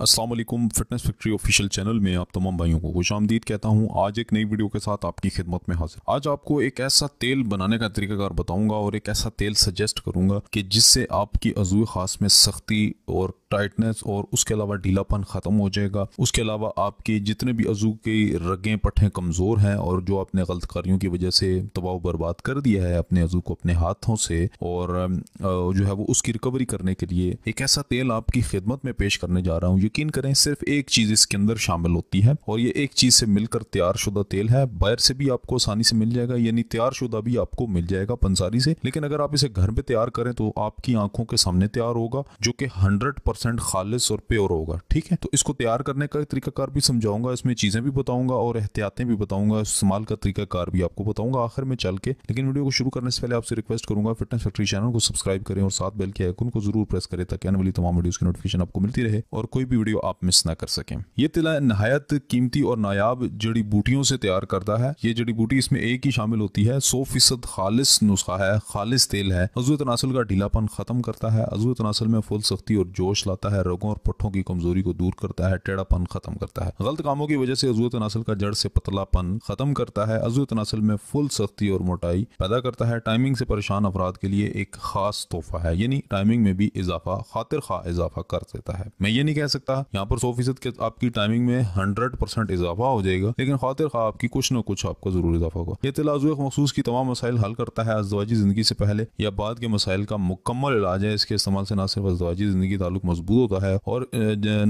Aslam fitness factory official channel में आप तमाम भाइयों को खुश आमदीद कहता हूँ आज एक नई वीडियो के साथ आपकी खिदमत में हाजिर आज आपको एक ऐसा तेल बनाने का तरीकाकार बताऊंगा और एक ऐसा तेल सजेस्ट करूंगा कि जिससे आपकी अजू खास में सख्ती और टाइटनेस और उसके अलावा ढीलापन ख़त्म हो जाएगा उसके अलावा आपके जितने भी अजू की रगें पटे कमज़ोर हैं और जो आपने गलत कार्यों की वजह से दबाव बर्बाद कर दिया है अपने अजू को अपने हाथों से और जो है वो उसकी रिकवरी करने के लिए एक ऐसा तेल आपकी खिदमत में पेश करने जा रहा हूँ यकीन करें सिर्फ एक चीज़ इसके अंदर शामिल होती है और ये एक चीज़ से मिलकर तैयार शुदा तेल है बाहर से भी आपको आसानी से मिल जाएगा यानी तैयार शुदा भी आपको मिल जाएगा पंसारी से लेकिन अगर आप इसे घर पे तैयार करें तो आपकी आंखों के सामने तैयार होगा जो कि हंड्रेड परसेंट खालिश और प्योर होगा ठीक है तो इसको तैयार करने का तरीकाकार भी समझाऊंगा इसमें चीज़ें भी बताऊंगा और एहतियातें भी बताऊंगा इस्तेमाल का तरीकाकार भी आपको बताऊंगा आखिर में चल के लेकिन वीडियो को शुरू करने से पहले आपसे रिक्वेस्ट करूंगा फिटनेस फैक्ट्री चैनल को सब्सक्राइब करें और साथ बेल के आइकन को जरूर प्रेस करें ताकि आने वाली तमाम वीडियो की नोटिफिकेशन आपको मिलती रहे और कोई भी वीडियो आप मिस ना कर सकें ये तिला नहायत कीमती और नायाब जड़ी बूटियों से तैयार करता है ये जड़ी बूटी इसमें एक ही शामिल होती है सौ फीसद खालिश नुस्खा है खालिश तेल है अजू तनासल का ढीलापन खत्म करता है अजू तनासल में फुल सख्ती और जोश लाता है रगों और पट्ठों की कमजोरी को दूर करता है टेढ़ापन खत्म करता है गलत कामों की वजह से अजू तनासल का जड़ से पतलापन खत्म करता है अजू तनासल में फुल सख्ती और मोटाई पैदा करता है टाइमिंग से परेशान अफराद के लिए एक खास तोहफा है यानी टाइमिंग में भी इजाफा खातिर खा इजाफा कर देता है मैं ये नहीं कह सकता सकता यहाँ पर सौ फीसद आपकी टाइमिंग में हंड्रेड परसेंट इजाफा हो जाएगा लेकिन खातिर खा आपकी कुछ न कुछ आपको जरूर इजाफा होगा यह तलाजु मखसूस की तमाम मसाइल हल करता है अजवाजी जिंदगी से पहले या बाद के मसाइल का मुकम्मल इलाज है इसके इस्तेमाल से ना सिर्फ अजवाजी जिंदगी ताल्लुक मजबूत होता है और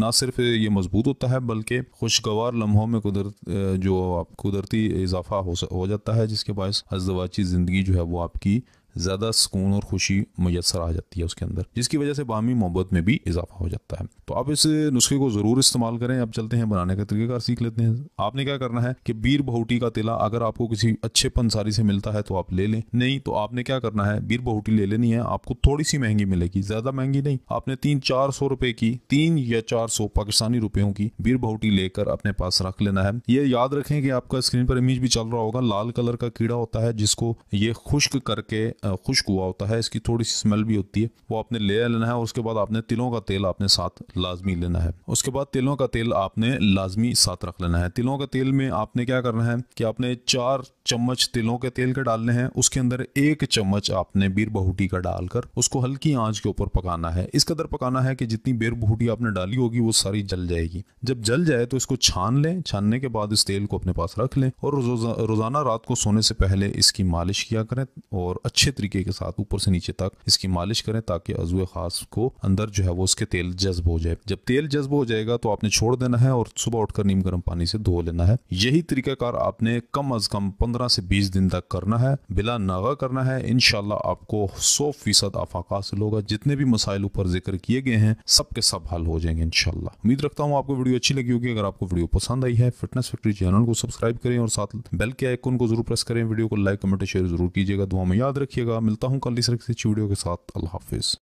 ना सिर्फ ये मजबूत होता है बल्कि खुशगवार लम्हों में कुदरत जो कुदरती इजाफा हो जाता है जिसके बायस अजवाची जिंदगी जो है वो आपकी ज़्यादा सुकून और खुशी मैसर आ जाती है उसके अंदर जिसकी वजह से बाहमी मोहब्बत में भी इजाफा हो जाता है तो आप इस नुस्खे को ज़रूर इस्तेमाल करें अब चलते हैं बनाने का तरीक़ेकार सीख लेते हैं आपने क्या करना है कि बीर बहुटी का तिला अगर आपको किसी अच्छे पंसारी से मिलता है तो आप ले लें नहीं तो आपने क्या करना है बीर बहुटी ले लेनी है आपको थोड़ी सी महंगी मिलेगी ज़्यादा महंगी नहीं आपने तीन चार सौ रुपए की तीन या चार सौ पाकिस्तानी रुपयों की बीर बहुटी लेकर अपने पास रख लेना है ये याद रखें कि आपका स्क्रीन पर इमेज भी चल रहा होगा लाल कलर का कीड़ा होता है जिसको ये खुश्क करके खुश्क हुआ होता है इसकी थोड़ी सी स्मेल भी होती है वो आपने ले लेना है और उसके बाद आपने तिलों का तेल आपने साथ लाजमी लेना है उसके बाद तिलों का तेल आपने लाजमी साथ रख लेना है तिलों का तेल में आपने क्या करना है कि आपने चार चम्मच तिलों के तेल के डालने हैं उसके अंदर एक चम्मच आपने बीर बहूटी का डालकर उसको हल्की आंच के ऊपर पकाना है इस कदर पकाना है कि जितनी बीर बहूटी आपने डाली होगी वो सारी जल जाएगी जब जल जाए तो इसको छान लें छानने के बाद इस तेल को अपने पास रख लें और रोजाना रात को सोने से पहले इसकी मालिश किया करें और अच्छे तरीके के साथ ऊपर से नीचे तक इसकी मालिश करें ताकि अजू खास को अंदर जो है वो उसके तेल जज्ब हो जाए जब तेल जज्ब हो जाएगा तो आपने छोड़ देना है और सुबह उठकर नीम गर्म पानी से धो लेना है यही तरीकाकार आपने कम अज कम पंद्रह से बीस दिन तक करना है बिला नागा करना है इनशाला आपको सौ फीसद आफाक हासिल होगा जितने भी मसाइल ऊपर जिक्र किए गए हैं सबके सब हल हो जाएंगे इनशाला उम्मीद रखता हूँ आपको वीडियो अच्छी लगी होगी अगर आपको वीडियो पसंद आई है फिटनेस फैक्ट्री चैनल को सब्सक्राइब करें और साथ बेल के आइकन को जरूर प्रेस करें वीडियो को लाइक कमेंट शेयर जरूर कीजिएगा दुआ में याद रखिए रखिएगा मिलता हूँ कल इस रख से चूडियो के साथ अल्लाह हाफिज़